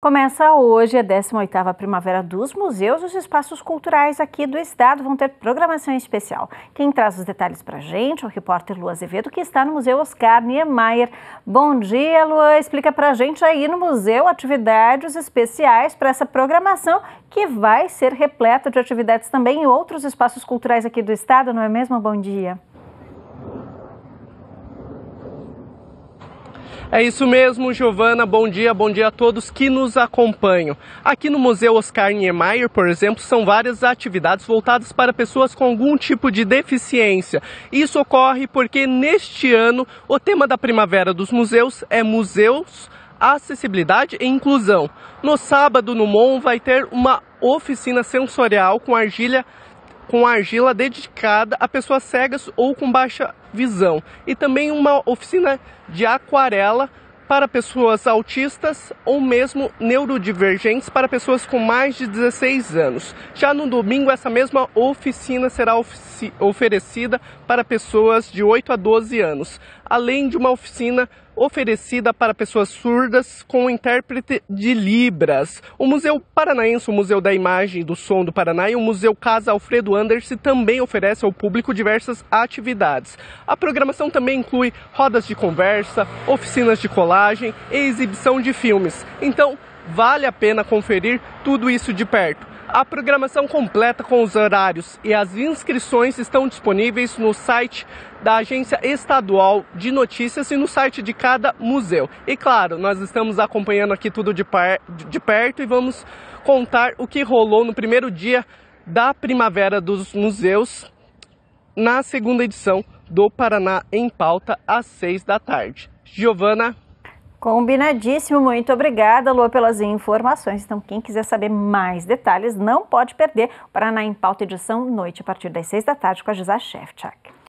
Começa hoje a 18ª Primavera dos Museus e os espaços culturais aqui do estado vão ter programação especial. Quem traz os detalhes a gente é o repórter Lua Azevedo, que está no Museu Oscar Niemeyer. Bom dia, Lua. Explica a gente aí no museu atividades especiais para essa programação que vai ser repleta de atividades também em outros espaços culturais aqui do estado, não é mesmo? Bom dia. É isso mesmo, Giovana. Bom dia, bom dia a todos que nos acompanham. Aqui no Museu Oscar Niemeyer, por exemplo, são várias atividades voltadas para pessoas com algum tipo de deficiência. Isso ocorre porque neste ano o tema da primavera dos museus é museus acessibilidade e inclusão. No sábado, no MON, vai ter uma oficina sensorial com argila com argila dedicada a pessoas cegas ou com baixa visão, e também uma oficina de aquarela para pessoas autistas ou mesmo neurodivergentes para pessoas com mais de 16 anos. Já no domingo, essa mesma oficina será oficina oferecida para pessoas de 8 a 12 anos, além de uma oficina oferecida para pessoas surdas com intérprete de Libras. O Museu Paranaense, o Museu da Imagem e do Som do Paraná e o Museu Casa Alfredo Anders também oferecem ao público diversas atividades. A programação também inclui rodas de conversa, oficinas de colagem e exibição de filmes. Então, vale a pena conferir tudo isso de perto. A programação completa com os horários e as inscrições estão disponíveis no site da Agência Estadual de Notícias e no site de cada museu. E claro, nós estamos acompanhando aqui tudo de, par... de perto e vamos contar o que rolou no primeiro dia da Primavera dos Museus na segunda edição do Paraná em Pauta às seis da tarde. Giovana Combinadíssimo, muito obrigada, Lua, pelas informações. Então, quem quiser saber mais detalhes, não pode perder o Paraná em Pauta Edição, noite, a partir das seis da tarde, com a Gisá Shevchak.